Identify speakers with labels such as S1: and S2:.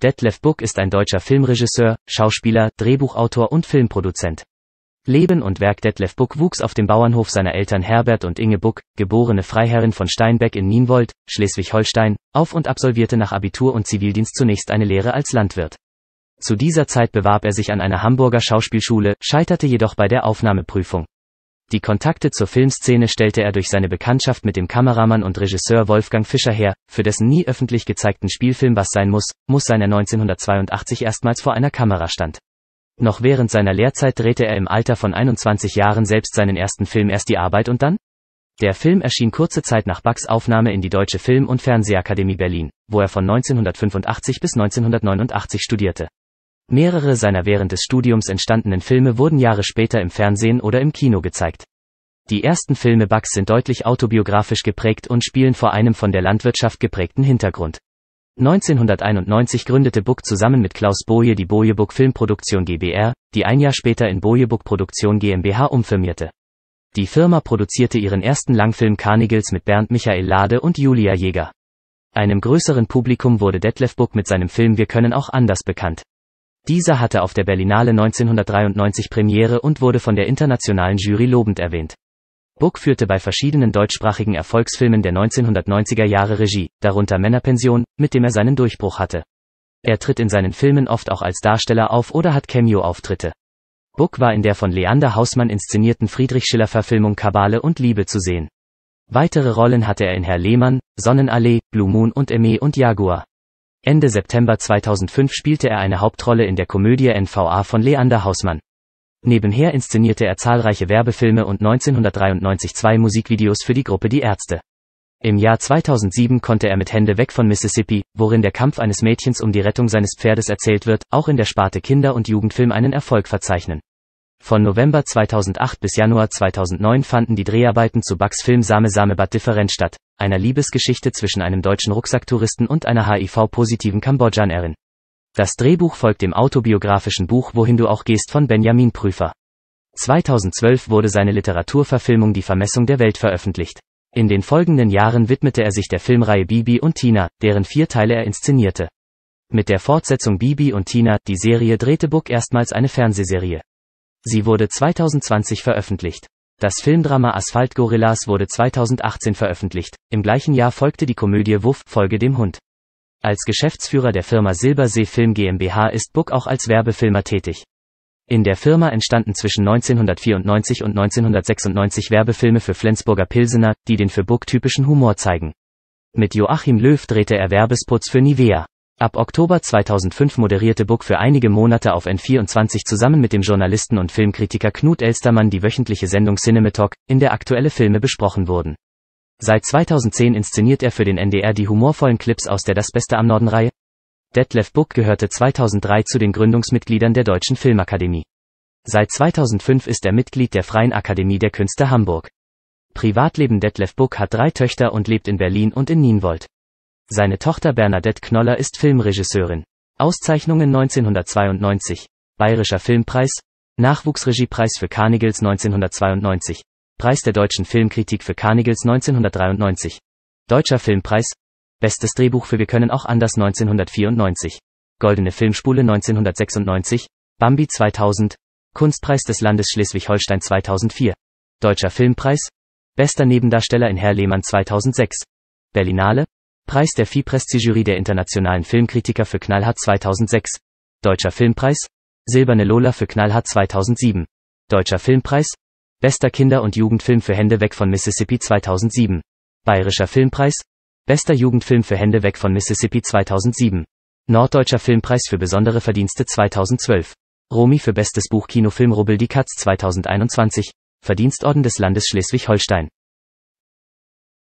S1: Detlef Buck ist ein deutscher Filmregisseur, Schauspieler, Drehbuchautor und Filmproduzent. Leben und Werk Detlef Buck wuchs auf dem Bauernhof seiner Eltern Herbert und Inge Buck, geborene Freiherrin von Steinbeck in Nienwold, Schleswig-Holstein, auf und absolvierte nach Abitur und Zivildienst zunächst eine Lehre als Landwirt. Zu dieser Zeit bewarb er sich an einer Hamburger Schauspielschule, scheiterte jedoch bei der Aufnahmeprüfung. Die Kontakte zur Filmszene stellte er durch seine Bekanntschaft mit dem Kameramann und Regisseur Wolfgang Fischer her, für dessen nie öffentlich gezeigten Spielfilm Was sein muss, muss seiner 1982 erstmals vor einer Kamera stand. Noch während seiner Lehrzeit drehte er im Alter von 21 Jahren selbst seinen ersten Film erst die Arbeit und dann? Der Film erschien kurze Zeit nach Bucks Aufnahme in die Deutsche Film- und Fernsehakademie Berlin, wo er von 1985 bis 1989 studierte. Mehrere seiner während des Studiums entstandenen Filme wurden Jahre später im Fernsehen oder im Kino gezeigt. Die ersten Filme Bucks sind deutlich autobiografisch geprägt und spielen vor einem von der Landwirtschaft geprägten Hintergrund. 1991 gründete Buck zusammen mit Klaus Boje die Boje Filmproduktion GbR, die ein Jahr später in Boje Produktion GmbH umfirmierte. Die Firma produzierte ihren ersten Langfilm Carnigals mit Bernd Michael Lade und Julia Jäger. Einem größeren Publikum wurde Detlef Buck mit seinem Film Wir können auch anders bekannt. Dieser hatte auf der Berlinale 1993 Premiere und wurde von der internationalen Jury lobend erwähnt. Buck führte bei verschiedenen deutschsprachigen Erfolgsfilmen der 1990er Jahre Regie, darunter Männerpension, mit dem er seinen Durchbruch hatte. Er tritt in seinen Filmen oft auch als Darsteller auf oder hat Cameo-Auftritte. Buck war in der von Leander Hausmann inszenierten Friedrich Schiller-Verfilmung Kabale und Liebe zu sehen. Weitere Rollen hatte er in Herr Lehmann, Sonnenallee, Blue Moon und Emme und Jaguar. Ende September 2005 spielte er eine Hauptrolle in der Komödie NVA von Leander Hausmann. Nebenher inszenierte er zahlreiche Werbefilme und 1993 zwei Musikvideos für die Gruppe Die Ärzte. Im Jahr 2007 konnte er mit Hände weg von Mississippi, worin der Kampf eines Mädchens um die Rettung seines Pferdes erzählt wird, auch in der Sparte Kinder- und Jugendfilm einen Erfolg verzeichnen. Von November 2008 bis Januar 2009 fanden die Dreharbeiten zu Bucks Film Same Same Bad Different statt, einer Liebesgeschichte zwischen einem deutschen Rucksacktouristen und einer HIV-positiven Kambodschanerin. Das Drehbuch folgt dem autobiografischen Buch Wohin du auch gehst von Benjamin Prüfer. 2012 wurde seine Literaturverfilmung Die Vermessung der Welt veröffentlicht. In den folgenden Jahren widmete er sich der Filmreihe Bibi und Tina, deren vier Teile er inszenierte. Mit der Fortsetzung Bibi und Tina, die Serie drehte Buck erstmals eine Fernsehserie. Sie wurde 2020 veröffentlicht. Das Filmdrama Asphalt Gorillas wurde 2018 veröffentlicht. Im gleichen Jahr folgte die Komödie Wuff, Folge dem Hund. Als Geschäftsführer der Firma Silbersee Film GmbH ist Buck auch als Werbefilmer tätig. In der Firma entstanden zwischen 1994 und 1996 Werbefilme für Flensburger Pilsener, die den für Buck typischen Humor zeigen. Mit Joachim Löw drehte er Werbespots für Nivea. Ab Oktober 2005 moderierte Buck für einige Monate auf N24 zusammen mit dem Journalisten und Filmkritiker Knut Elstermann die wöchentliche Sendung Cinematalk, in der aktuelle Filme besprochen wurden. Seit 2010 inszeniert er für den NDR die humorvollen Clips aus der Das Beste am Norden-Reihe. Detlef Buck gehörte 2003 zu den Gründungsmitgliedern der Deutschen Filmakademie. Seit 2005 ist er Mitglied der Freien Akademie der Künste Hamburg. Privatleben Detlef Buck hat drei Töchter und lebt in Berlin und in Nienwold. Seine Tochter Bernadette Knoller ist Filmregisseurin. Auszeichnungen 1992. Bayerischer Filmpreis. Nachwuchsregiepreis für Carnegals 1992. Preis der deutschen Filmkritik für Carnegals 1993. Deutscher Filmpreis. Bestes Drehbuch für Wir können auch anders 1994. Goldene Filmspule 1996. Bambi 2000. Kunstpreis des Landes Schleswig-Holstein 2004. Deutscher Filmpreis. Bester Nebendarsteller in Herr Lehmann 2006. Berlinale. Preis der FIPRES-Jury der internationalen Filmkritiker für Knallhart 2006. Deutscher Filmpreis. Silberne Lola für Knallhart 2007. Deutscher Filmpreis. Bester Kinder- und Jugendfilm für Hände weg von Mississippi 2007. Bayerischer Filmpreis. Bester Jugendfilm für Hände weg von Mississippi 2007. Norddeutscher Filmpreis für besondere Verdienste 2012. Romy für bestes Buch Kinofilm Rubbel die Katz 2021. Verdienstorden des Landes Schleswig-Holstein.